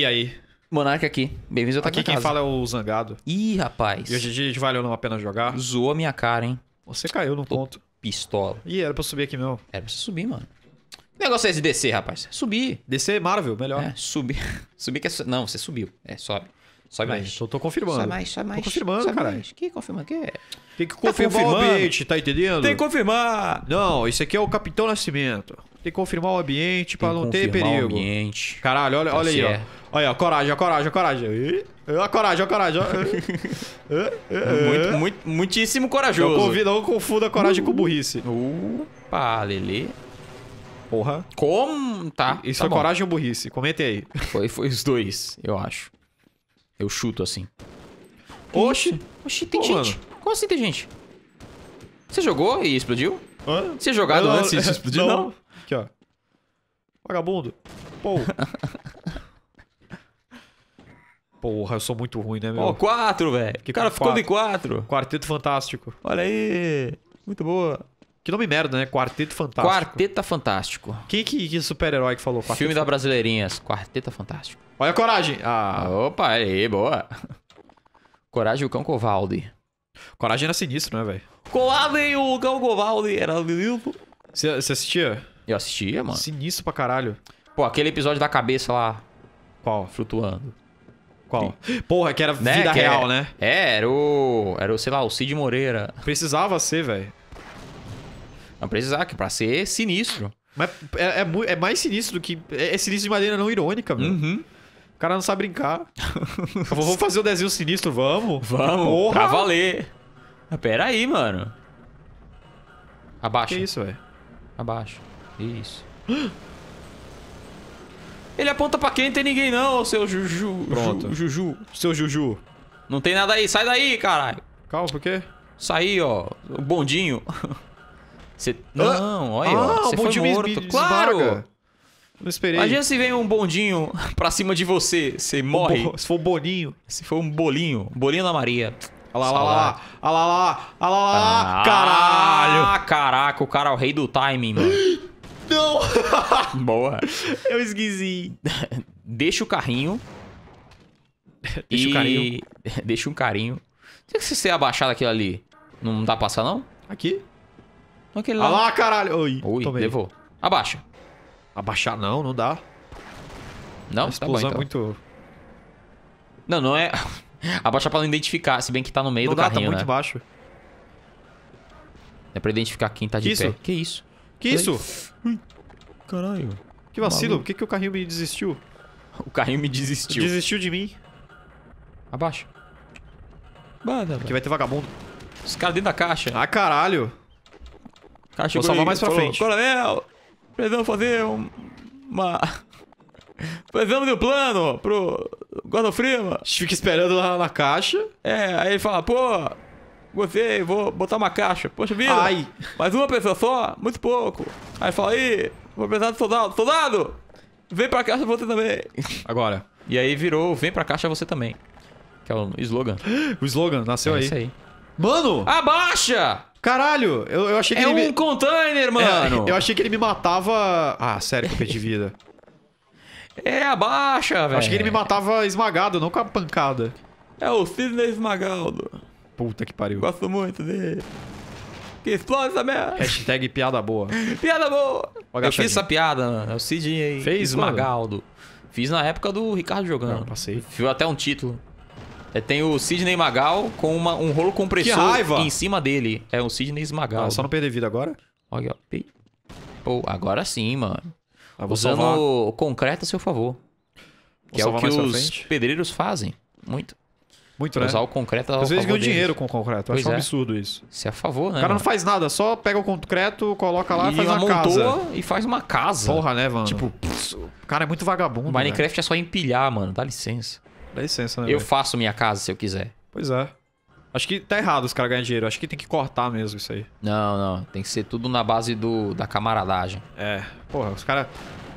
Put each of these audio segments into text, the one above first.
E aí? Monarca aqui. Bem-vindos ao Aqui quem Casa. fala é o Zangado. Ih, rapaz. E hoje a gente valeu não a pena jogar. Zoou a minha cara, hein? Você caiu no Tô ponto. Pistola. Ih, era pra subir aqui mesmo. Era pra você subir, mano. O negócio é esse de descer, rapaz? Subir. Descer é Marvel, melhor. É, subir. subir que é... Su... Não, você subiu. É, sobe. Sobe mais. Tô, tô confirmando. Sobe mais, sobe mais. Tô confirmando, sobe caralho. Mais. Que confirma que é? Tem que tá confirmar o ambiente, tá entendendo? Tem que confirmar. Não, isso aqui é o Capitão Nascimento. Tem que confirmar o ambiente pra não ter perigo. O ambiente. Caralho, olha, tá olha certo. aí, ó. Olha, coragem, coragem, a coragem. A coragem, a coragem. muito, muito, muitíssimo corajoso. Eu convido, não confunda coragem uh, com burrice. Opa, Lele. Porra. Como? Tá. Isso tá foi bom. coragem ou burrice? Comente aí. Foi, foi os dois, eu acho. Eu chuto assim. Oxi. Oxi, tem gente. Mano. Como assim tem gente? Você jogou e explodiu? Hã? Você jogado não antes e explodiu? Não. não. Aqui, ó. Vagabundo. Pô. Porra, eu sou muito ruim, né, meu? Ó, oh, quatro, velho. O cara ficou de quatro. Quarteto Fantástico. Olha aí. Muito boa. Que nome merda, né? Quarteto Fantástico. Quarteta Fantástico. Quem que, que super-herói que falou? Quarteto Filme da Brasileirinhas. Quarteta Fantástico. Olha a coragem. Ah. Opa, aí, boa. Coragem o Cão Covalde. Coragem era sinistro, né, velho? Covalde o Cão Covalde era lindo. Você assistia? Eu assistia, mano. Sinistro pra caralho. Pô, aquele episódio da cabeça lá. Qual? Flutuando. Qual? Porra, que era né? vida que real, era, né? É, era o. Era o, sei lá, o Cid Moreira. Precisava ser, velho. Não precisava, que pra ser sinistro. Mas é, é, é, mais sinistro do que. É, é sinistro de maneira não irônica, meu. Uhum. O cara não sabe brincar. vamos fazer o um desenho sinistro, vamos? Vamos. Porra. Pra valer. Pera aí, mano. Abaixa. Que isso, velho? Abaixa. Isso. Ele aponta pra quem? Não tem ninguém não, seu Juju. Pronto. Ju, juju. Seu Juju. Não tem nada aí. Sai daí, caralho. Calma, por quê? Sai, ó. O bondinho. Você... Não, olha, ah, você foi morto. Claro! Não esperei. Imagina se vem um bondinho pra cima de você, você morre. Bo... Se for um bolinho. Se for um bolinho, bolinho da Maria. Olha lá, olha lá, olha lá, olha lá, olha lá, ah, caralho. Ah, caraca, o cara é o rei do timing, mano. Não! Boa. Eu esqueci. Deixa o carrinho. Deixa e... o carrinho. Deixa um carinho. Tem que ser abaixado aquilo ali. Não dá pra passar, não? Aqui? Não, aquele ah lá. Ah lá, caralho. Oi, Ui, tomei. levou. Abaixa. Abaixar não, não dá. Não, A explosão tá bom, é então. muito... Não, não é... Abaixar pra não identificar, se bem que tá no meio não do dá, tá carrinho, tá muito né? baixo. É pra identificar quem tá de isso? pé. Que isso? Que isso? caralho. Que vacilo, por que, que o carrinho me desistiu? O carrinho me desistiu. Desistiu de mim. Abaixa. Bada, que vai ter vagabundo. Os caras dentro da caixa. Ah, caralho. Caixa Vou salvar mais pra falou, frente. Coronel, precisamos fazer um, uma... Precisamos de um plano pro Godofrima. A gente fica esperando lá na caixa. É, aí ele fala, pô, Gostei, vou botar uma caixa. Poxa vida. Ai. Mais uma pessoa só? Muito pouco. Aí fala, aí, vou precisar de soldado. Soldado! Vem pra caixa você também. Agora. E aí virou, vem pra caixa você também. Que é o slogan. O slogan, nasceu é aí. Isso aí. Mano! Abaixa! Caralho, eu, eu achei que é ele. É um me... container, mano! É, eu achei que ele me matava. Ah, sério que eu é de vida. é, abaixa, velho. Acho que ele me matava esmagado, não com a pancada. É o Sidney esmagado Puta que pariu. Gosto muito dele. Que explode essa merda. Hashtag piada boa. piada boa. Eu fiz essa piada, é o Cidinho aí. Fez, mano? Magaldo. Fiz na época do Ricardo jogando. Não, passei. Fiz até um título. É, tem o Sidney Magal com uma, um rolo compressor em cima dele. É o Sidney Magal. Ah, só não perder vida agora? Olha, Pô, agora sim, mano. Ah, Usando salvar. concreto a seu favor. Que vou é o que os pedreiros fazem. Muito. Muito, né? Usar o concreto Às vezes ganha dinheiro com o concreto. Pois acho é. um absurdo isso. se é a favor, né? O cara mano? não faz nada, só pega o concreto, coloca lá, e faz uma casa. E faz uma casa. Porra, né, mano? Tipo, o cara é muito vagabundo. Minecraft né? é só empilhar, mano. Dá licença. Dá licença, né? Eu véio? faço minha casa se eu quiser. Pois é. Acho que tá errado os caras ganharem dinheiro. Acho que tem que cortar mesmo isso aí. Não, não. Tem que ser tudo na base do, da camaradagem. É. Porra, os caras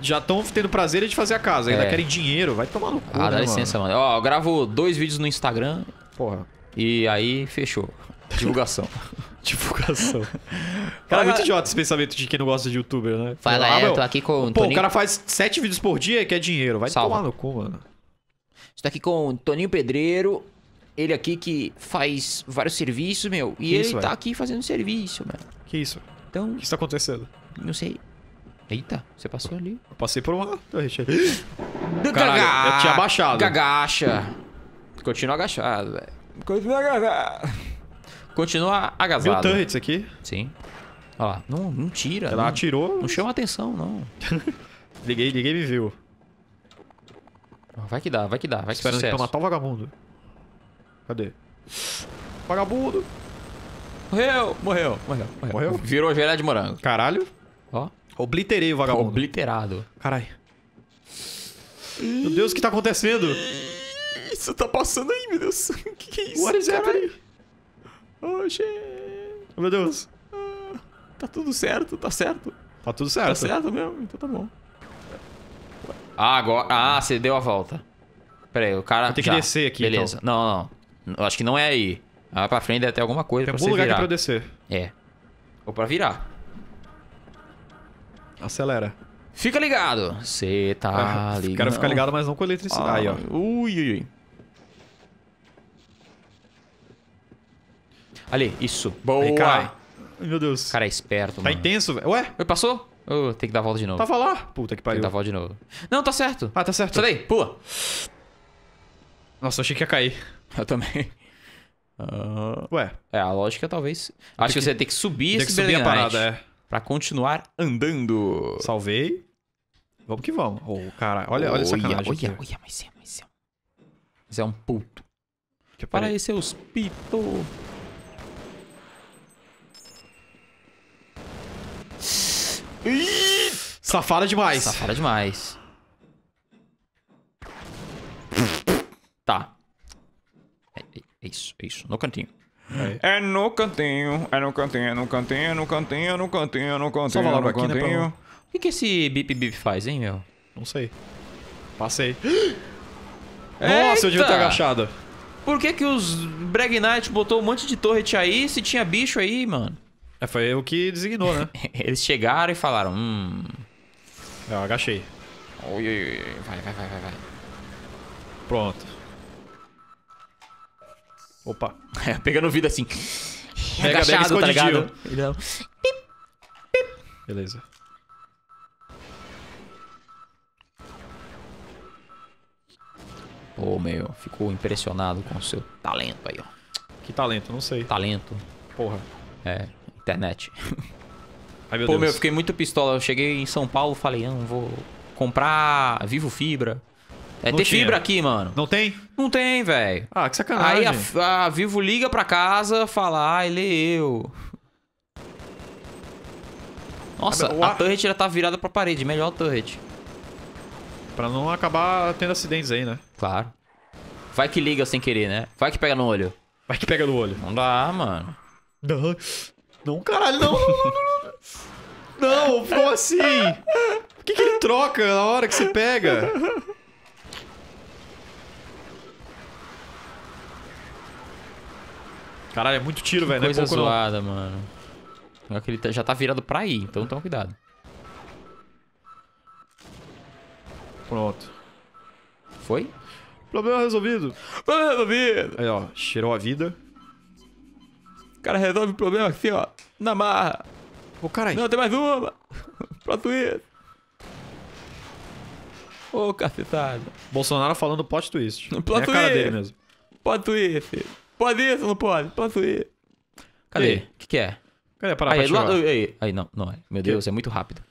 já estão tendo prazer de fazer a casa, ainda é. querem dinheiro, vai tomar no cu. Ah, dá né, licença, mano. mano. Ó, eu gravo dois vídeos no Instagram. Porra. E aí, fechou. Divulgação. Divulgação. Cara, é muito idiota esse pensamento de quem não gosta de youtuber, né? Fala, é, ah, é, eu tô aqui com. Pô, Toninho... o cara faz sete vídeos por dia e quer dinheiro. Vai Salva. tomar no cu, mano. Estou aqui com Toninho Pedreiro. Ele aqui que faz vários serviços, meu. E que ele isso, tá véio? aqui fazendo serviço, mano. Que isso? Então. O que está acontecendo? Não sei. Eita, você passou ali. Eu passei por uma. Caralho, eu tinha abaixado. Gagacha. Continua agachado, velho. Continua agachado. Continua agazado. Viu turrets aqui? Sim. Olha lá, não, não tira. Ela não, atirou. Não chama atenção, não. liguei, liguei e me viu. Vai que dá, vai que dá, vai que Esperando sucesso. Esperando matar o vagabundo. Cadê? Vagabundo! Morreu, morreu, morreu. Morreu? Virou gerar de morango. Caralho. Ó. Obliterei o vagabundo. Obliterado. Caralho. Meu Deus, o que tá acontecendo? Isso tá passando aí, meu Deus. O que, que é isso? What is happening? Oh, oh, Meu Deus. Ah, tá tudo certo, tá certo. Tá tudo certo. Tá certo mesmo, então tá bom. Ah, agora... Ah, você deu a volta. Pera aí, o cara... tem que descer aqui, Beleza. Então. Não, não. acho que não é aí. Ah, pra frente deve ter alguma coisa Tem pra algum lugar virar. pra eu descer. É. Ou pra virar. Acelera. Fica ligado. Você tá ligado. Quero ficar ligado, mas não com eletricidade. Ah, aí, ó. Ui, ui, ui. Ali, isso. Boa. Aí, cara. meu Deus. O cara é esperto, tá mano. Tá intenso, velho. Ué? Oi, passou? Oh, tem que dar a volta de novo. Tava lá. Puta que pariu. Tem que dar a volta de novo. Não, tá certo. Ah, tá certo. Sai daí, pula. Nossa, eu achei que ia cair. Eu também. Uh... Ué. É, a lógica talvez. Acho que, que você tem que subir tem esse Tem que subir a parada, é para continuar andando. Salvei. Vamos que vamos. oh, cara, olha, olha essa sacanagem. Olha, olha, mas é, mas é. Mas é um puto. Que Para aí, seus pito. Ih, safada demais. Safada demais. tá. É, é, é isso, é isso. No cantinho. É no cantinho, é no cantinho, é no cantinho, é no cantinho, é no cantinho, é no cantinho, Só é no aqui, cantinho. Né, pra... O que, que esse bip bip faz, hein, meu? Não sei. Passei. Nossa, eu devia ter agachado. Por que que os Brag Knight botou um monte de torret aí se tinha bicho aí, mano? É, foi o que designou, né? Eles chegaram e falaram, hum... Eu agachei. vai, vai, vai, vai. Pronto. Opa. É, pegando vida assim. Pega Agachado, tá ligado? pip. Beleza. Pô, meu, ficou impressionado com o seu talento aí, ó. Que talento? Não sei. Talento. Porra. É, internet. Ai, meu Pô, Deus. meu, fiquei muito pistola. Eu cheguei em São Paulo, falei, ah, não vou comprar Vivo Fibra. É, tem fibra aqui, mano. Não tem? Não tem, velho. Ah, que sacanagem. Aí a, a, Vivo liga pra casa, fala, ah, ele é eu. Nossa, a, turret já tá virada pra parede. Melhor a turret. Pra não acabar tendo acidentes aí, né? Claro. Vai que liga sem querer, né? Vai que pega no olho. Vai que pega no olho. Não dá, mano. Não, não caralho, não. não, como assim. Por que, que ele troca na hora que você pega? Caralho, é muito tiro, velho. É coisa né? Pouco zoada, não. mano. Pior que ele tá, já tá virado pra ir, então toma cuidado. Pronto. Foi? Problema resolvido. Problema resolvido. Aí, ó. Cheirou a vida. O cara resolve o problema aqui ó. Na marra. Ô, oh, caralho. Não, tem mais uma. Pronto isso. Ô, cacetada. Bolsonaro falando plot twist. Plot é twist. a cara dele mesmo. Plot twist. Pode ir, você não pode? Posso ir. Cadê? O que, que é? Cadê a aí, aí, aí, não, não é. Meu Deus, é muito rápido.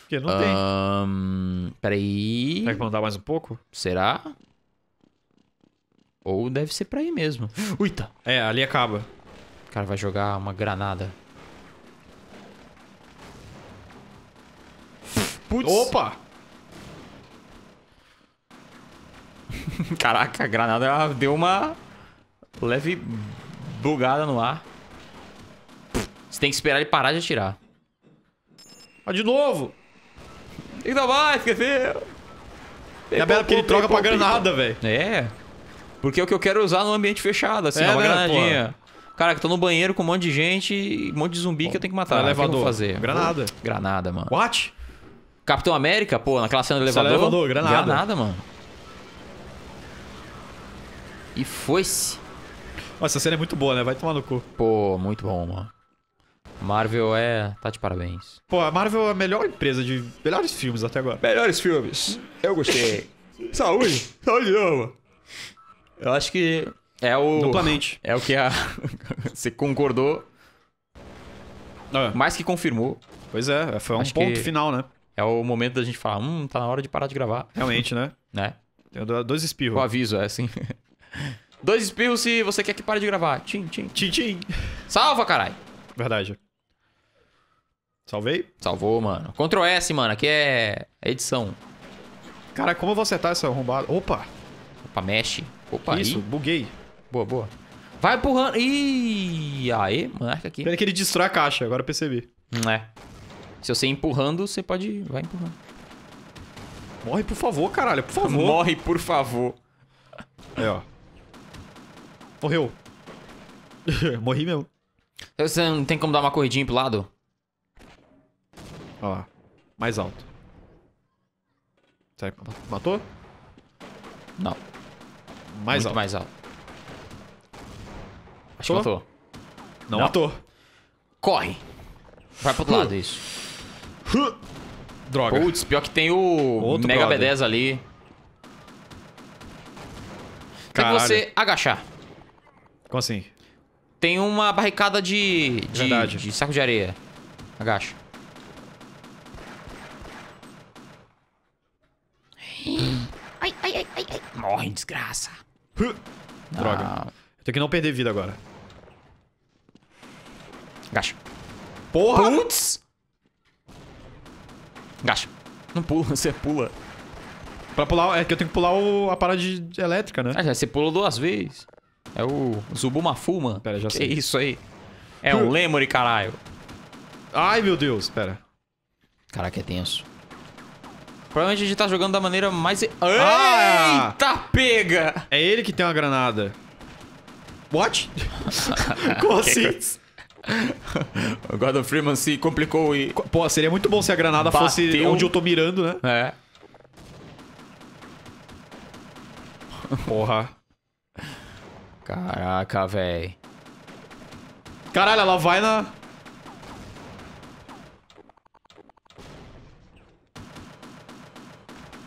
Porque não um, tem. Peraí. Será que mandar mais um pouco? Será? Ou deve ser pra aí mesmo. Uita! É, ali acaba. O cara vai jogar uma granada. Putz. Opa! Caraca, a granada deu uma Leve bugada no ar. Você tem que esperar ele parar de atirar. Ah, de novo! Ainda mais, esqueceu! É bela que ele troca pegou, pra granada, velho. É. Porque é o que eu quero é usar no ambiente fechado, assim, é, uma né, granadinha. Cara, que tô no banheiro com um monte de gente e um monte de zumbi pô, que eu tenho que matar. Elevador. O que eu vou fazer? Granada. Pô, granada, mano. What? Capitão América, pô, naquela cena do elevador. elevador granada. Granada, mano. E foi-se. Nossa, essa cena é muito boa, né? Vai tomar no cu. Pô, muito bom, mano. Marvel é. Tá de parabéns. Pô, a Marvel é a melhor empresa de melhores filmes até agora. Melhores filmes. Eu gostei. Saúde. Saúde, ama. Eu acho que. É o. Duplamente. É o que a. Você concordou. É. Mais que confirmou. Pois é, foi um acho ponto final, né? É o momento da gente falar, hum, tá na hora de parar de gravar. Realmente, né? né? Tem dois espirros. O aviso, é assim. Dois espirros se você quer que pare de gravar. Tchim, tchim. Tchim, tchim. Salva, caralho. Verdade. Salvei? Salvou, mano. Ctrl S, mano. Aqui é edição. Cara, como eu vou acertar essa arrombada? Opa! Opa, mexe. Opa, Isso, aí. buguei. Boa, boa. Vai empurrando. Ih, aê, marca aqui. Pena que ele destrói a caixa, agora eu percebi. Não hum, é. Se você ir empurrando, você pode. Vai empurrando. Morre, por favor, caralho, por favor. Morre, por favor. É, ó. Morreu. Morri mesmo. Você não tem como dar uma corridinha pro lado? Ó lá. Mais alto. Sai. Matou? Não. Mais Muito alto. mais alto. Acho matou? que matou. Não, não, matou. Corre. Vai pro outro lado, isso. Droga. Putz, pior que tem o outro Mega brother. B10 ali. É Caralho. que você agachar. Como assim? Tem uma barricada de, é de, Verdade. de saco de areia. Agacha. Ai, ai, ai, ai, ai. Morre, desgraça. Droga. Ah. tenho que não perder vida agora. Agacha. Porra! Putz! Agacha. Não pula, você pula. Pra pular, é que eu tenho que pular o, a parada elétrica, né? Ah, já, você pula duas vezes. É o Zubumafuma. Pera, já que sei. Que isso aí? É um lemure, caralho. Ai, meu Deus, pera. Caraca, é tenso. Provavelmente a gente tá jogando da maneira mais... Ah! Eita, ah! pega! É ele que tem uma granada. What? Como assim? o Gordon Freeman se complicou e... Pô, seria muito bom se a granada Bateu. fosse onde eu tô mirando, né? É. Porra. Caraca, velho. Caralho, ela vai na...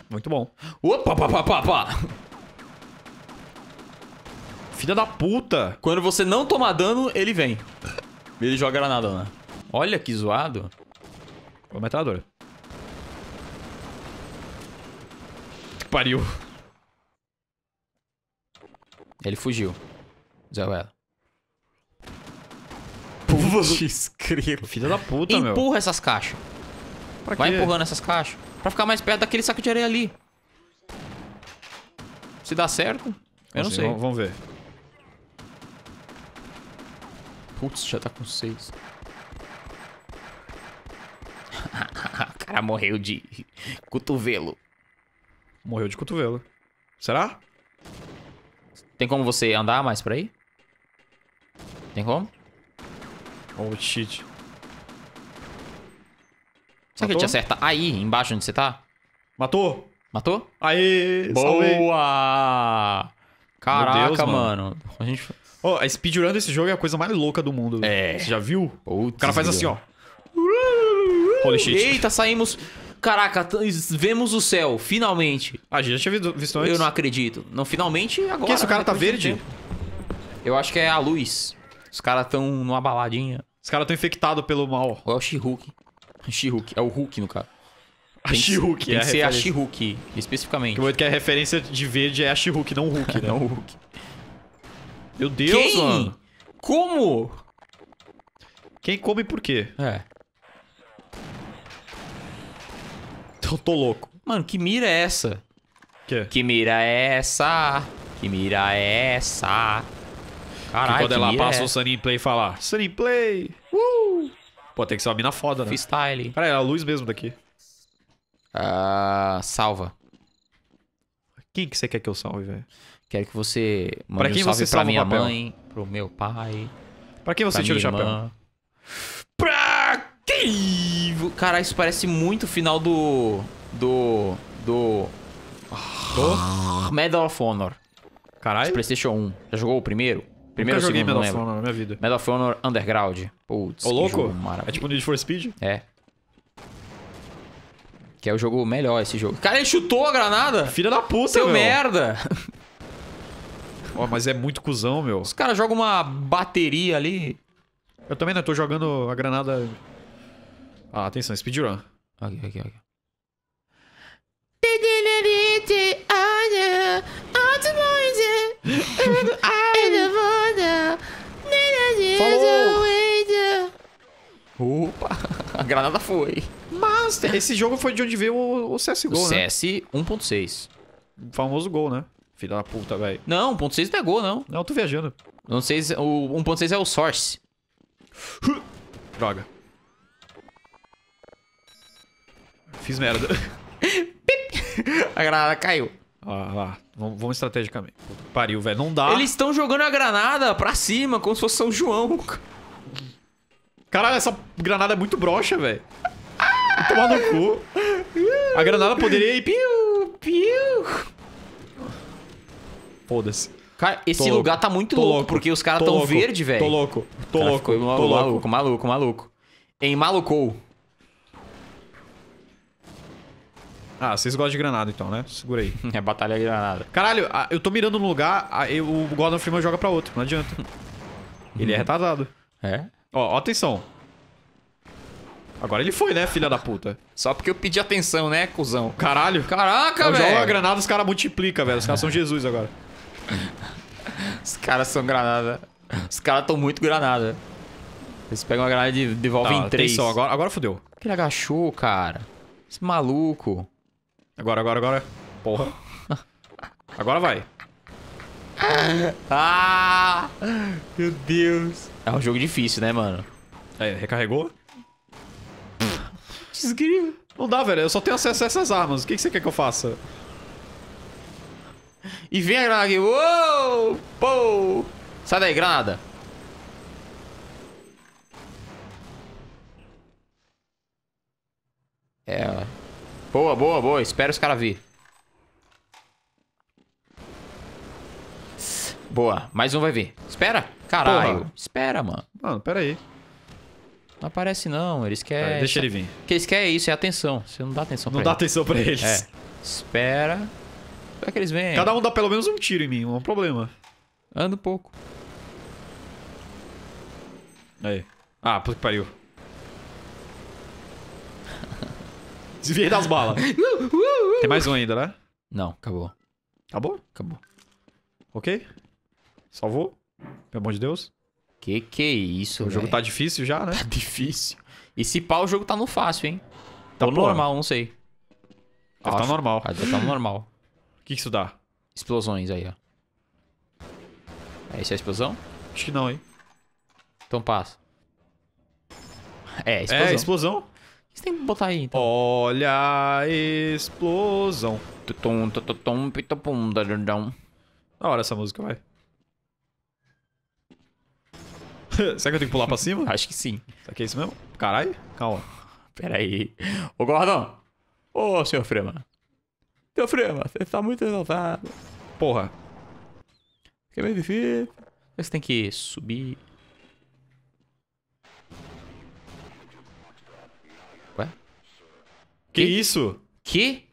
Muito bom. Opa, pá, pá, pá, pá. Filha da puta. Quando você não tomar dano, ele vem. Ele joga granada, né? Olha que zoado. Ô, metralhadora. Pariu. Ele fugiu. Já era. Putz, Filha da puta, Empurra meu. Empurra essas caixas. Pra Vai empurrando essas caixas. Pra ficar mais perto daquele saco de areia ali. Se dá certo, eu assim, não sei. Vamos ver. Putz, já tá com seis. o cara morreu de cotovelo. Morreu de cotovelo. Será? Tem como você andar mais pra aí? Tem como? Oh, shit. Será que ele te acerta aí, embaixo onde você tá? Matou! Matou? Aí! Boa! Salvei. Caraca, Deus, mano. mano. A gente... Oh, a speedrun desse jogo é a coisa mais louca do mundo. É. Você já viu? Putz o cara faz assim, ó. Holy shit. Eita, saímos... Caraca, vemos o céu, finalmente. A ah, gente já tinha visto antes. Eu não acredito. Não, finalmente, agora. O que esse cara tá verde? Eu acho que é a luz. Os caras estão numa baladinha. Os caras estão infectados pelo mal. Ou é o She-Hulk. É o Hulk, no caso. A she Tem que, tem é que ser a, a she especificamente. Que, que a é referência de verde é a she não o Hulk, né? não o Hulk. Meu Deus, Quem? mano. Como? Quem come por quê? É. Eu tô louco. Mano, que mira é essa? Que? Que mira é essa? Que mira é essa? Caralho, quando ela passa é. o Sunny Play e fala, Sunny Play, uh! Pô, tem que ser uma mina foda, né? Freestyle. Cara, é a luz mesmo daqui. Ah, salva. Quem que você quer que eu salve, velho? Quero que você mande pra quem um salve você pra minha mãe, pro meu pai. Pra quem você pra tira o chapéu? Irmã. Pra quem? Caralho, isso parece muito o final do... Do... Do... do? Medal of Honor. Caralho. De Playstation 1. Já jogou o primeiro? Primeiro eu joguei Medal of Honor na minha vida. Medal of Honor Underground. Putz, Ô, louco? É tipo Need for Speed? É. Que é o jogo melhor, esse jogo. Cara, ele chutou a granada! Filha da puta, Seu meu. merda! Ó, oh, mas é muito cuzão, meu. Os caras jogam uma bateria ali. Eu também, né? Tô jogando a granada... Ah, atenção, speedrun. Aqui, aqui, aqui. Falou. Opa, a granada foi. Mas esse jogo foi de onde veio o, o CSGO, né? CS 1.6. O famoso gol, né? Filha da puta, velho. Não, 1.6 não é gol, não. Não, eu tô viajando. Não se o 1.6 é o Source. Droga. Fiz merda. a granada caiu. Ah, lá. Vamos, vamos estrategicamente. Pariu, velho. Não dá. Eles estão jogando a granada pra cima, como se fosse São João. Caralho, essa granada é muito broxa, velho. Tomar no cu. A granada poderia ir... Piu, piu. Foda-se. Cara, esse tô lugar louco. tá muito louco, louco, porque os caras tão louco. verde, velho. Tô louco, tô louco, tô louco. Maluco, maluco, maluco. Em malucou. Ah, vocês gostam de granada então, né? Segura aí. é batalha de granada. Caralho, eu tô mirando num lugar, aí o Gordon Freeman joga pra outro. Não adianta. Ele é retardado. É? Ó, ó, atenção. Agora ele foi, né, filha da puta? Só porque eu pedi atenção, né, cuzão? Caralho. Caraca, velho. Joga granada, os caras multiplicam, velho. Os caras são Jesus agora. os caras são granada. Os caras tão muito granada. Eles pegam uma granada e devolvem tá, em três. Atenção, agora, agora fodeu. Ele agachou, cara. Esse maluco. Agora, agora, agora. Porra. Agora vai. Ah! Meu Deus. É um jogo difícil, né, mano? Aí, é, recarregou? Desgrima. Não dá, velho. Eu só tenho acesso a essas armas. O que, que você quer que eu faça? E vem a granada aqui. Uou! Pou! Sai daí, granada. É, ó. Boa, boa, boa. Espera os caras vir. Boa. Mais um vai vir. Espera. Caralho. Porra. Espera, mano. Mano, pera aí. Não aparece não. Eles querem... deixa ele vir. O que eles querem é isso. É atenção. Você não dá atenção não pra dá eles. Não dá atenção pra eles. É. Espera. Será é que eles vêm? Cada um dá pelo menos um tiro em mim. Não é um problema. Anda um pouco. Aí. Ah, puta que pariu. Desviei das balas. Uh, uh, uh. Tem mais um ainda, né? Não, acabou. Acabou? Acabou. Ok. Salvou? Pelo amor de Deus. Que que é isso, O jogo tá difícil já, né? Tá difícil. E se pau, o jogo tá no fácil, hein? Tá Ou normal, não sei. Deve tá normal. Ah, deve tá no normal. O que que isso dá? Explosões aí, ó. É isso é a explosão? Acho que não, hein? Então passa. É, explosão. É, explosão que você tem que botar aí, então? Olha a explosão. Da hora essa música, vai. Será que eu tenho que pular pra cima? Acho que sim. Será que é isso mesmo? Caralho, calma. Pera aí. Ô, Gordon. Ô, senhor Frema. Senhor Frema, você tá muito exaltado. Porra. Que é meio difícil. Você tem que subir... Que, que isso? Que?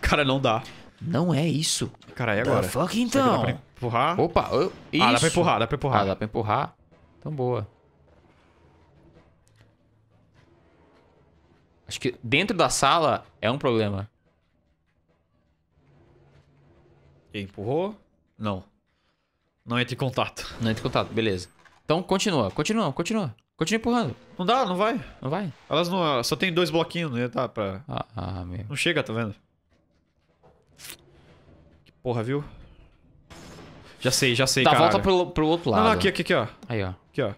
Cara, não dá. Não é isso. Cara, é agora? The fuck, então? Dá pra empurrar? Opa, eu... Ah, dá pra empurrar, dá pra empurrar. Ah, dá pra empurrar. Então, boa. Acho que dentro da sala é um problema. E empurrou? Não. Não entra em contato. Não entra em contato, beleza. Então continua, continua, continua. Continua empurrando. Não dá, não vai. Não vai? Elas não. Elas só tem dois bloquinhos, né? Tá, pra. Ah, ah meu. Não chega, tá vendo? Que porra, viu? Já sei, já sei, tá, cara. volta pro, pro outro lado. Não, não, aqui, aqui, aqui, ó. Aí, ó. Aqui, ó.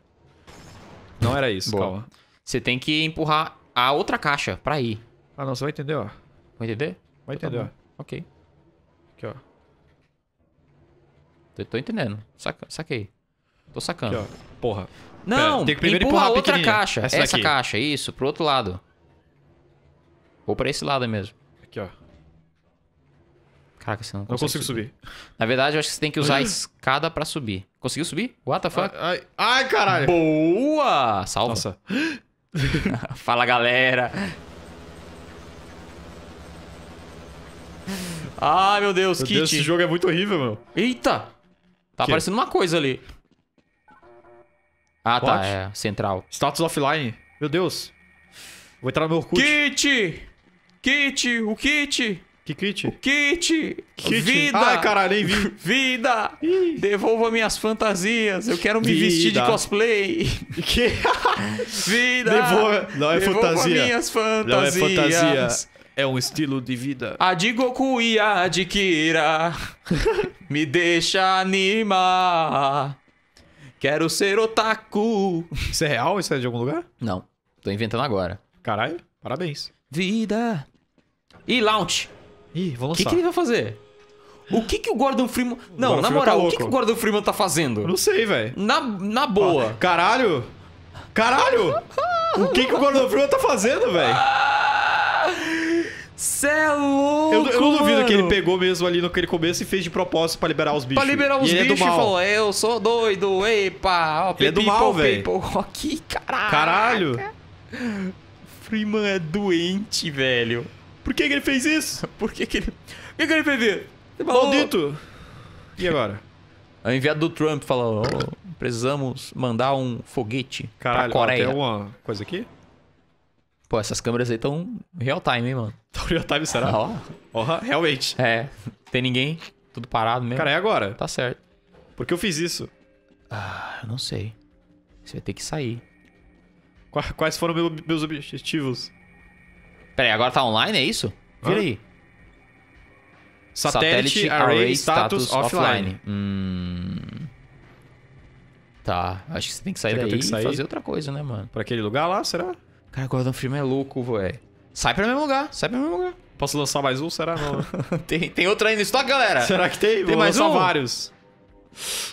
Não era isso, calma. Você tem que empurrar a outra caixa pra ir. Ah, não, você vai entender, ó. Vai entender? Vai então tá entender, tá ó. Ok. Aqui, ó. Tô, tô entendendo. Saca, saquei. Tô sacando. Aqui, Porra. Não, Pera, tem que primeiro empurra empurrar outra caixa. Essa, essa caixa, isso, pro outro lado. Ou pra esse lado mesmo. Aqui, ó. Caraca, você não consegue. Não consigo subir. subir. Na verdade, eu acho que você tem que usar a escada pra subir. Conseguiu subir? What the fuck? Ai, ai, ai caralho. Boa! Salva. Nossa. Fala, galera. Ai, meu Deus, meu Kit. Deus, esse jogo é muito horrível, meu. Eita! Tá que? aparecendo uma coisa ali. Ah, tá, Pode? tá. É, central. Status offline. Meu Deus. Vou entrar no meu Orkut. Kit! Kit! O kit! Que kit? O kit! kit. Vida! Ai, caralho, nem vi. Vida! Devolva minhas fantasias. Eu quero me Vida. vestir de cosplay. Que? vida! Devolva. Não é Devolva fantasia. minhas fantasias. Não é fantasia. É um estilo de vida. A de Goku e a de Kira me deixa animar. Quero ser otaku. Isso é real? Isso é de algum lugar? Não. Tô inventando agora. Caralho, parabéns. Vida. E launch. Ih, vou lançar. O que, que, ele vai fazer? O que, que o Gordon Freeman. Não, Gordon na tá moral, tá o que, que o Gordon Freeman tá fazendo? Não sei, velho. Na, na boa. Ah, caralho! Caralho! o que, que o Gordon Freeman tá fazendo, velho? Cê é louco! Eu, eu não duvido que ele pegou mesmo ali naquele começo e fez de propósito pra liberar os bichos. Pra liberar os é e bichos é e falou: Eu sou doido, epa! Ó, ele é do mal, velho. Aqui, caralho! Caralho! Freeman é doente, velho. Por que, que ele fez isso? Por que, que ele. o que, que ele fez isso? Maldito! E agora? O enviado do Trump falou: oh, precisamos mandar um foguete Caralho, pra Coreia. Ó, tem uma coisa aqui? Pô, essas câmeras aí estão real time, hein, mano? Estão real time, será? Ó. Oh. oh, realmente. É. Tem ninguém, tudo parado mesmo. Cara, é agora. Tá certo. Por que eu fiz isso? Ah, eu não sei. Você vai ter que sair. Quais foram meus objetivos? Peraí, agora tá online, é isso? Vira Hã? aí. Satellite, array, array, status, status offline. offline. Hum... Tá, acho que você tem que sair será daí que que sair? e fazer outra coisa, né, mano? Pra aquele lugar lá, será? Cara, Gordon Freeman é louco, véi. Sai pra mesmo lugar, sai pra mesmo lugar. Posso lançar mais um? Será não? tem, tem outro ainda no estoque, galera? Será que tem? Tem Vou mais um? vários.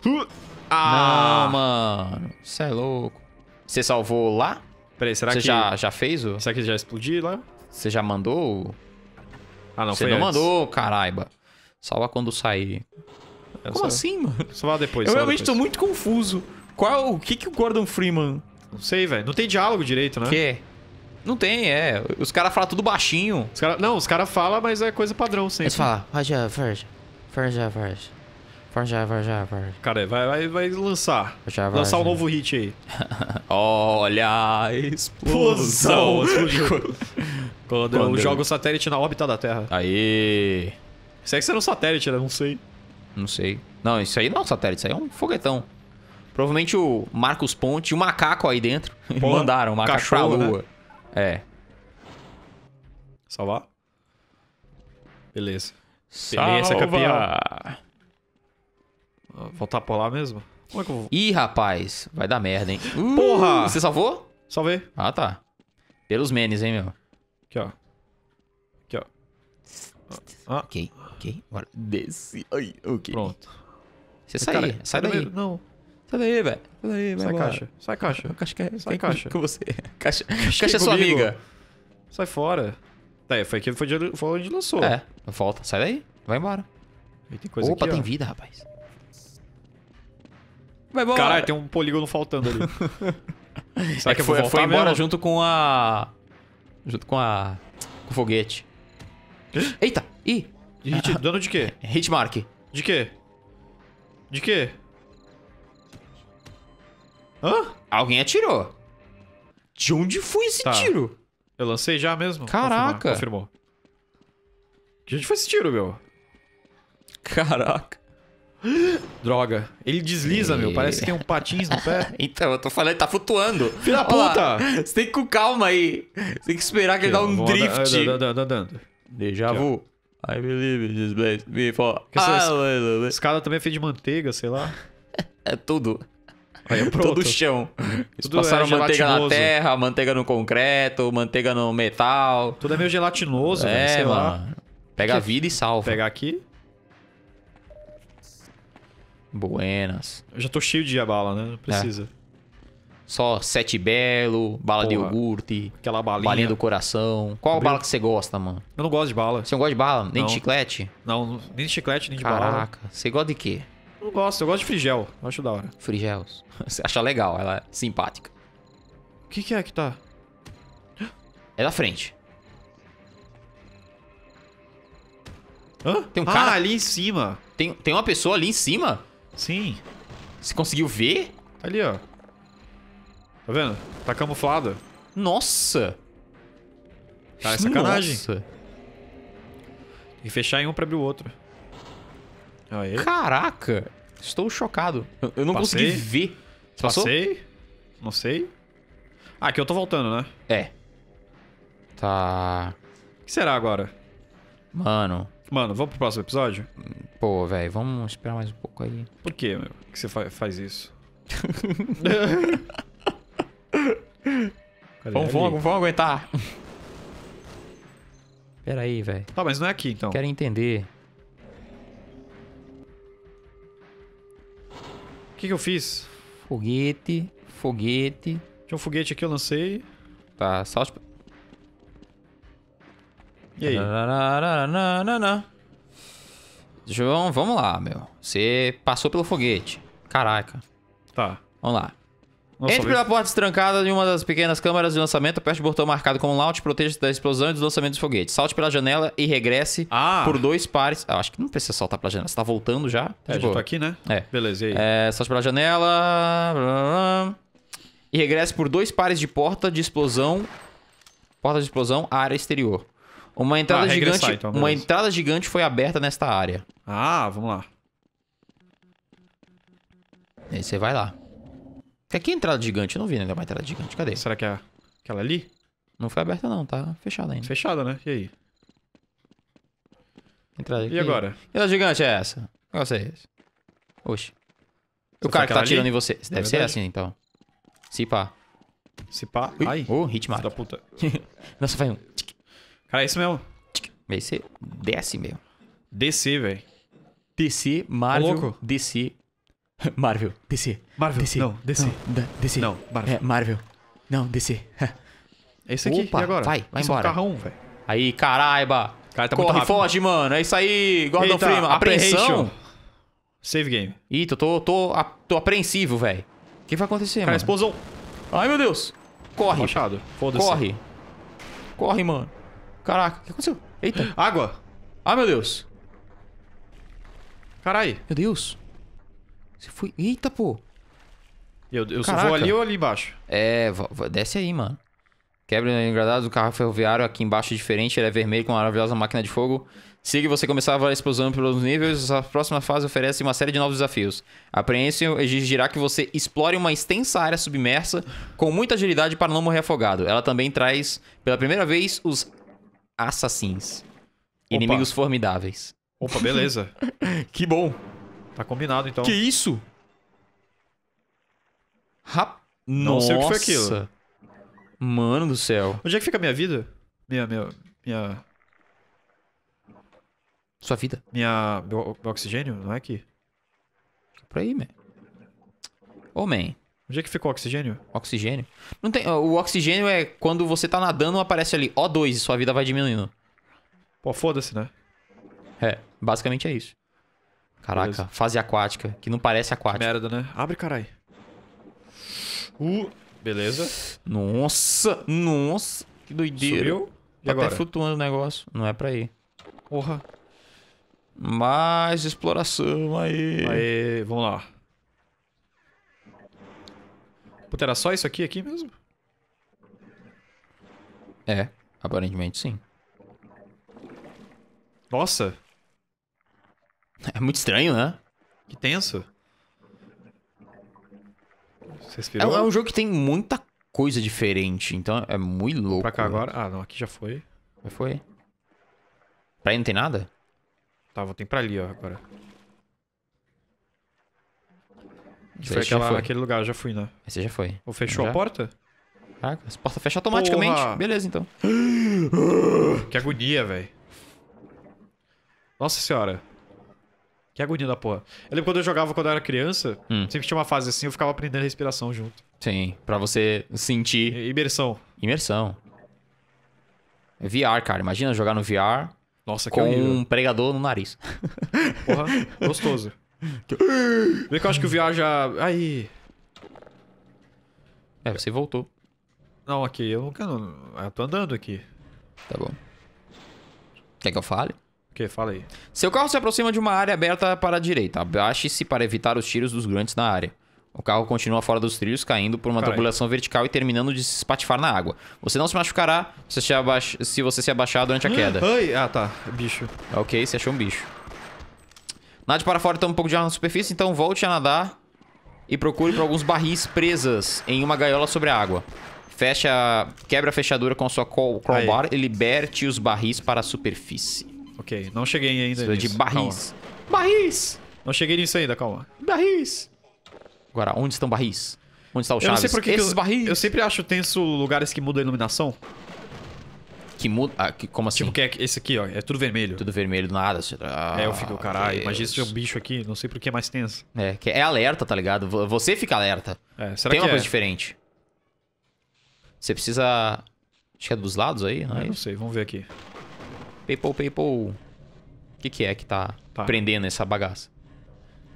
Uh, ah, não, mano. Você é louco. Você salvou lá? Peraí, será Cê que... Você já, já fez o... Será que já explodiu lá? Você já mandou Ah, não, Você não antes. mandou, caraiba. Salva quando sair. Eu é Como assim, mano? Salva depois. Eu realmente depois. tô muito confuso. Qual... O que que o Gordon Freeman... Não sei, velho. Não tem diálogo direito, né? Que? Não tem, é. Os caras falam tudo baixinho. Os cara, não, os caras falam, mas é coisa padrão sempre. Eles falam, Raja, Farja, Farja, Farja. Farja, Farja, Farja. Cara, é, vai, vai, vai lançar. Lançar um novo hit aí. Olha explosão. explodiu. Quando, Quando eu jogo o satélite na órbita da Terra. Aí. Isso aí é que você era é um satélite, né? Não sei. Não sei. Não, isso aí não é um satélite, isso aí é um foguetão. Provavelmente o Marcos Ponte e o macaco aí dentro Pô, mandaram o macaco cachorro, pra né? lua. Né? É. Salvar? Beleza. Beleza, Salva. campeão. Voltar por lá mesmo? Como é que eu vou? Ih, rapaz. Vai dar merda, hein? Porra! Uh, você salvou? Salvei. Ah, tá. Pelos menes, hein, meu? Aqui, ó. Aqui, ó. Ah. Ok, ok. Bora. Desce. Ai, ok. Pronto. Você sai, sai daí. Não. Sai daí, velho. Sai daí, Sai caixa. Sai caixa. caixa que, Sai caixa. Com você. Caixa, caixa, caixa é sua amiga. Sai fora. Daí, tá, é, foi aqui foi, de, foi onde lançou. É, não falta. Sai daí. Vai embora. E tem coisa Opa, aqui, tem ó. vida, rapaz. Vai embora. Caralho, tem um polígono faltando ali. Será é que, que foi, foi embora mesmo? junto com a... Junto com a... Com o foguete. Eita! Ih! Hit, ah, dano de quê? Hitmark. De quê? De quê? Hã? Alguém atirou. De onde foi esse tá. tiro? Eu lancei já mesmo? Caraca. Confirmou. De onde foi esse tiro, meu? Caraca. Droga. Ele desliza, e... meu. Parece que tem um patins no pé. então, eu tô falando, ele tá flutuando. Filha da puta! Você tem que ir com calma aí. Você tem que esperar que ele dá um drift. Andando. Deja vu. I believe in this place before. Essa escada também é feita de manteiga, sei lá. é tudo. Olha, todo o chão. Eles Tudo passaram é manteiga na terra, manteiga no concreto, manteiga no metal. Tudo é meio gelatinoso, é, sei mano. lá. Pega que... a vida e salva. Pegar aqui. Buenas. Eu já tô cheio de bala, né? Não precisa. É. Só sete belo, bala Porra. de iogurte. Aquela balinha. Balinha do coração. Qual Abriu. bala que você gosta, mano? Eu não gosto de bala. Você não gosta de bala? Nem não. de chiclete? Não, nem de chiclete, nem de Caraca. bala. Caraca. Você gosta de quê? Eu gosto, eu gosto de frigel. Eu acho da hora. Frigels. Você acha legal, ela é simpática. O que, que é que tá? É da frente. Hã? Tem um cara. Ah, ali em cima. Tem, tem uma pessoa ali em cima? Sim. Você conseguiu ver? Ali, ó. Tá vendo? Tá camuflada. Nossa! Cara, é sacanagem. Nossa. Tem que fechar em um pra abrir o outro. Aê. Caraca! Estou chocado. Eu, eu não Passei. consegui ver. Você passou? Passei. Não sei. Ah, aqui eu tô voltando, né? É. Tá. O que será agora? Mano. Mano, vamos pro próximo episódio? Pô, velho, vamos esperar mais um pouco aí. Por que, meu? Que você fa faz isso? vamos, vamos, vamos aguentar. Pera aí, velho. Tá, mas não é aqui então. Quero entender. que, que eu fiz? Foguete, foguete. Tinha um foguete aqui, eu lancei. Tá, salt. E aí? João, vamos lá, meu. Você passou pelo foguete. Caraca. Tá. Vamos lá. Nossa, Entre pela porta destrancada de uma das pequenas câmaras de lançamento, aperte o botão marcado como launch, proteja-se da explosão e dos lançamentos dos foguetes. Salte pela janela e regresse ah. por dois pares. Ah, acho que não precisa saltar pela janela. Você tá voltando já? É, tipo, já aqui, né? É. Beleza, e aí? É, salte pela janela. Blá, blá, blá, e regresse por dois pares de porta de explosão. Porta de explosão, área exterior. Uma entrada ah, gigante. então, uma entrada gigante foi aberta nesta área. Ah, vamos lá. E aí você vai lá que aqui entrada gigante, eu não vi ainda né? uma entrada gigante. Cadê? Será que é aquela ali? Não foi aberta não, tá fechada ainda. Fechada, né? E aí? Entrada aqui. E agora? Entrada gigante é essa? Que negócio é esse? Oxe. Você o cara que tá atirando ali? em você. É Deve é ser assim, então. Se pá. Se pá. Ai. Ô, oh, da puta. Nossa, vai um. Cara, é isso mesmo. Vai ser desce, é mesmo. Descer, velho. Descer, Mario, é DC, Marvel, DC. Marvel, DC. não, DC. Não, da, DC. Não, Marvel. É, Marvel. Não, DC. É isso aqui, Opa, e agora? Vai, vai embora. É um carrão, velho. Aí, caraiba. Cara, tá Corre, foge, mano. É isso aí, Gordon Freeman. Apreensão. Save game. Ih, tô, tô, tô, tô apreensivo, velho. O que vai acontecer, cara, mano? Cara, Ai, meu Deus. Corre. Machado. Foda-se. Corre. Corre, mano. Caraca, o que aconteceu? Eita. Água. Ai, meu Deus. Carai. Meu Deus. Você foi. Eita, pô! Eu, eu só vou ali ou ali embaixo? É, desce aí, mano. Quebra engradado do carro ferroviário aqui embaixo diferente. Ele é vermelho com uma maravilhosa máquina de fogo. Siga você começar a valer explosão pelos níveis. A próxima fase oferece uma série de novos desafios. A apreensão exigirá que você explore uma extensa área submersa com muita agilidade para não morrer afogado. Ela também traz, pela primeira vez, os assassins. Opa. Inimigos formidáveis. Opa, beleza. que bom. Tá combinado, então. Que isso? Rap... Não Nossa. sei o que foi aquilo. Mano do céu. Onde é que fica a minha vida? Minha, minha, minha... Sua vida? Minha... Meu, meu oxigênio? Não é aqui? Por aí, man. Ô, oh, man. Onde é que ficou o oxigênio? Oxigênio? Não tem... O oxigênio é quando você tá nadando, aparece ali O2 e sua vida vai diminuindo. Pô, foda-se, né? É, basicamente é isso. Caraca, Beleza. fase aquática, que não parece aquática. merda, né? Abre, carai. Uh, beleza. Nossa, nossa, que doideira. Subiu? E tá agora? até flutuando o negócio. Não é pra ir. Porra. Mais exploração aí. Aí, vamos lá. Puta, era só isso aqui, aqui mesmo? É, aparentemente sim. Nossa, é muito estranho, né? Que tenso. É, um- é um jogo que tem muita coisa diferente, então é muito louco. Pra cá né? agora? Ah, não, aqui já foi. Já foi. Pra aí não tem nada? Tá, vou ter pra ali, ó, agora. Foi aquela, foi. aquele lugar, eu já fui, né? Esse já foi. Ou fechou Já? a porta? Caraca, as portas fecham automaticamente. Porra! Beleza, então. Que agonia, velho. Nossa senhora. Que agonia da porra. Eu lembro quando eu jogava quando eu era criança, hum. sempre tinha uma fase assim, eu ficava aprendendo a respiração junto. Sim, para você sentir. Imersão. Imersão. VR, cara. Imagina jogar no VR Nossa, que com um pregador no nariz. Porra, gostoso. Vê que eu acho que o VR já. Aí. É, você voltou. Não, aqui, eu eu quero. Eu tô andando aqui. Tá bom. Quer que eu fale? que? Fala aí. Seu carro se aproxima de uma área aberta para a direita. Abaixe-se para evitar os tiros dos grandes na área. O carro continua fora dos trilhos, caindo por uma Carai. vertical e terminando de se espatifar na água. Você não se machucará se, se, se você se abaixar durante a ah, queda. Ai, ah, tá. Bicho. Ok, você achou um bicho. Nade para fora, toma então, um pouco de ar na superfície, então volte a nadar e procure por alguns barris presas em uma gaiola sobre a água. Fecha, quebra a fechadura com sua crowbar e liberte os barris para a superfície. Ok, não cheguei ainda é nisso. de barris. Calma. Barris! Não cheguei nisso ainda, calma. Barris! Agora, onde estão barris? Onde está o Chaves? Eu não sei por que Esses eu, barris! Eu sempre acho tenso lugares que mudam a iluminação. Que muda... Ah, que, como assim? Tipo, que é esse aqui, ó. É tudo vermelho. Tudo vermelho, do nada. Ah, é, eu fico, caralho, imagina se é um bicho aqui. Não sei por que é mais tenso. É, que é alerta, tá ligado? Você fica alerta. É, será Tem que uma é? coisa diferente. Você precisa... Acho que é dos lados aí, não é? Eu é não sei, vamos ver aqui. Paypal, Paypal. O que, que é que tá, tá, prendendo essa bagaça?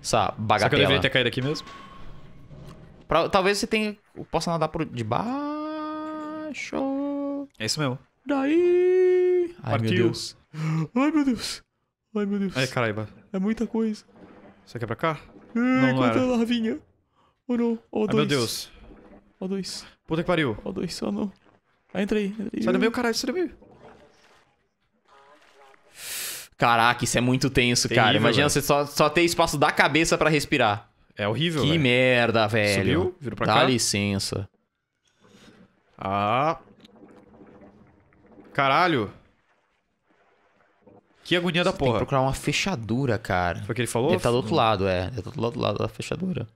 Essa bagatela. Será que eu deveria ter caído aqui mesmo? Pra, talvez você tenha, possa nadar por debaixo. É isso mesmo. Daí. Ai, Partiu. meu Deus. Ai, meu Deus. Ai, meu Deus. Ai, caraiba. É muita coisa. Isso aqui é pra cá? Ai, é, não, não larvinha. Oh, não. Oh, Ai, meu Deus. Ó, oh, dois. Puta que pariu. Ó, dois. Ó, oh, não. Ah, entra aí. Entra aí. Sai do meio, caralho. Sai do meio. Caraca, isso é muito tenso, Terrível, cara. Imagina você só, só ter espaço da cabeça para respirar. É horrível. Que merda, velho. Subiu? Virou pra Dá cá? Dá licença. Ah. Caralho. Que agonia você da porra. Tem que procurar uma fechadura, cara. Foi o que ele falou? Ele tá do outro lado, é. Ele tá do outro lado da fechadura.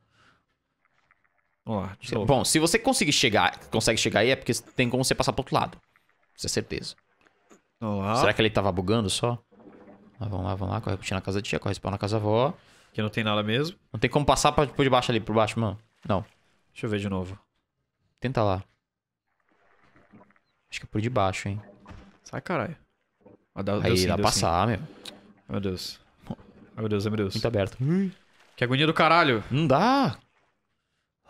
Vamos lá, de novo. Bom, se você conseguir chegar, consegue chegar aí, é porque tem como você passar pro outro lado. Isso é certeza. Vamos lá. Será que ele tava bugando só? Mas vamos lá, vamos lá. Corre putinha na casa da tia, corre spawn na casa da avó. Que não tem nada mesmo. Não tem como passar pra, por debaixo ali, por baixo, mano. Não. Deixa eu ver de novo. Tenta lá. Acho que é por debaixo, hein. Sai, caralho. dá, Aí, sim, dá pra passar, sim. meu. Meu Deus. Meu Deus, meu Deus. Muito aberto. Que agonia do caralho. Não dá.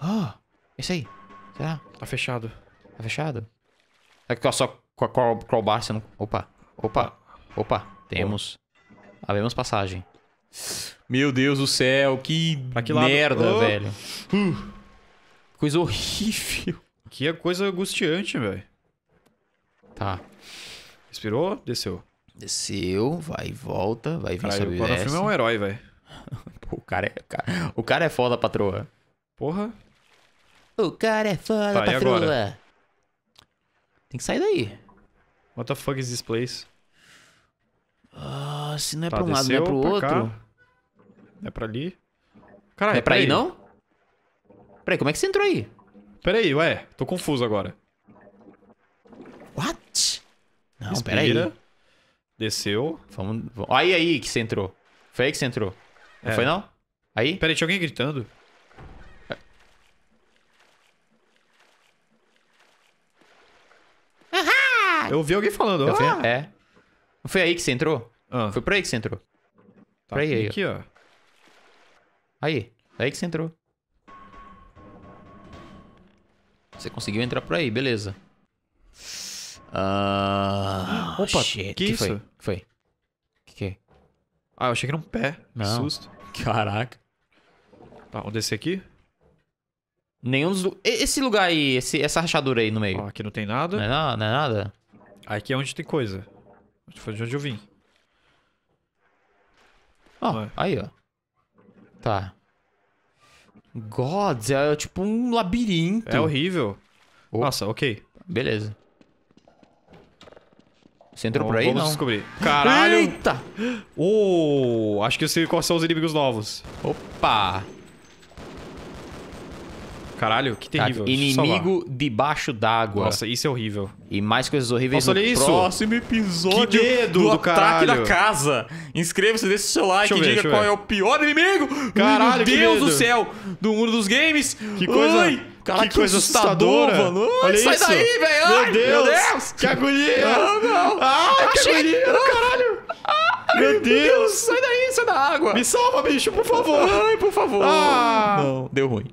Ah, isso aí. Será? Tá fechado. Tá fechado? Será é que só com a crawl, crawl bar você não... Opa, opa, ah. opa. Temos. Havemos passagem. Meu Deus do céu, que, que merda, oh. velho. Uh. Coisa horrível. Que é coisa angustiante, velho. Tá. Respirou, desceu. Desceu, vai e volta, vai vir Caralho, sobre o cara é um herói, velho. o, cara é, o cara, o cara é foda, patroa. Porra. O cara é foda, tá, patroa. Tem que sair daí. What the fuck is this place? Ah. Nossa, não é tá, pra um lado, não é pro outro. Cá. É pra ali. Caralho, é pra aí, não? Peraí, como é que você entrou aí? Peraí, ué, tô confuso agora. What? Não, Respira, peraí. Desceu. Vamos, vamos. Aí, aí que você entrou. Foi aí que você entrou. É. Não foi não? Aí? Peraí, tinha alguém gritando. Ah! Eu ouvi alguém falando. Ah! É. Não foi aí que você entrou? Ah. Foi pra aí que você entrou. Tá pra aí, aqui, ó. ó. Aí. que você entrou. Você conseguiu entrar por aí, beleza. Ah, Opa, shit. que, que isso? Foi? foi? Que que é? Ah, eu achei que era um pé. Não. Que susto. Caraca. Tá, vamos descer aqui? Nenhum dos... Esse lugar aí, esse, essa rachadura aí no meio. aqui não tem nada. Não é, não, não é nada. Aqui é onde tem coisa. Foi de onde eu vim. Ó, aí, ó. Tá. Gods, é tipo um labirinto. É horrível. Oh. Nossa, ok. Beleza. Você entrou Bom, por aí, vamos não? descobrir. Caralho! Eita! Oh, acho que eu sei quais são os inimigos novos. Opa! Caralho, que tá, terrível. Tá? Inimigo debaixo d'água. Nossa, isso é horrível. E mais coisas horríveis Nossa, olha isso. próximo episódio que dedo do, do ataque da casa. Inscreva-se, deixe seu like e diga qual ver. é o pior inimigo. Caralho, Meu Deus do céu, do mundo dos games. Que coisa... Ai. que coisa assustadora. mano. Olha sai isso. daí, velho. Meu, Deus. Meu Deus. Que agonia. Ah, não. Ah, ah que Achei. agonia. Ah. Caralho. Ai, meu, Deus. Deus. Sai daí, sai da água. Me salva, bicho, por favor. Ai, por favor. Ah. Não, deu ruim.